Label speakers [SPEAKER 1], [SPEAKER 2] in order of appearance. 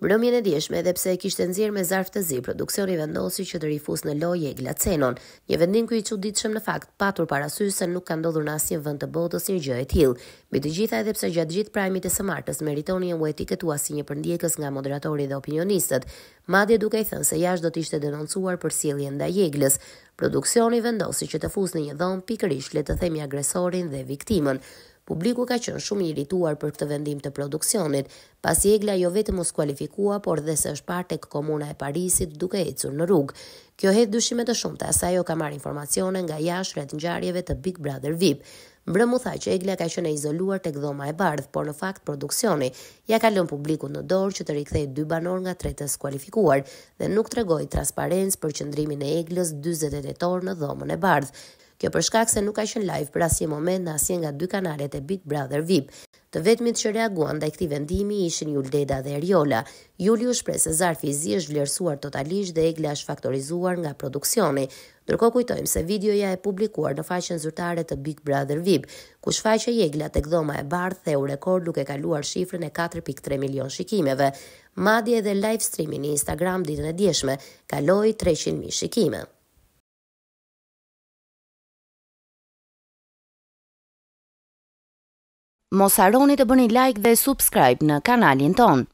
[SPEAKER 1] Rëmjen e djeshme edhe pse e kishte nxjerr me zarf të zi produksioni vendosi që të rifus në lojë e Glacenon, një vendim ku i çuditshëm në fakt patur parasysh se nuk ka ndodhur në asnjë vend të botës një gjë e tillë. Me të gjitha edhe pse gjatë gjithë primit të së martës meritoni një etiketua si një përndjekës nga moderatori dhe opinionistët, madje duke i thënë se jashtë do të ishte denoncuar për sjelljen ndaj Jeglës. Produksioni vendosi që të fusë në një dhomë pikërisht le të themi agresorin dhe viktimën. Publiku ka qenë shumë i irrituar për këtë vendim të produksionit, pasi Egla jo vetëm u skualifikua, por dhe se është parë tek komuna e Parisit duke ecur në rrugë. Kjo hedh dyshime të shumta, sa ajo ka marrë informacione nga jashtë rreth ngjarjeve të Big Brother VIP. Mbrëmu tha që Egla ka qenë e izoluar tek dhoma e bardh, por në fakt produksioni ja ka lënë publikun në dorë që të rikthej dy banor nga tretë skualifikuar dhe nuk tregoi transparencë për qëndrimin e Eglës 48 orë në dhomën e bardh. Kjo për shkak se nuk ka qenë live për asnjë moment në asnjë nga dy kanalet e Big Brother VIP. Të vetmit që reaguan ndaj këtij vendimi ishin Yuldeda dhe Eriola. Juli u shpreh se Zarfi i zi është vlerësuar totalisht dhe Egla është faktorizuar nga produksioni. Ndërko kujtojmë se videoja e publikuar në faqen zyrtare të Big Brother VIP, ku shfaqe Jegla tek dhoma e bardhë theu u rekord duke kaluar shifrën e 4.3 milion shikimeve. Madje edhe live streamin në Instagram ditën e djeshme
[SPEAKER 2] kaloi 300 mijë shikime. Mos haroni të bëni like dhe subscribe në kanalin ton.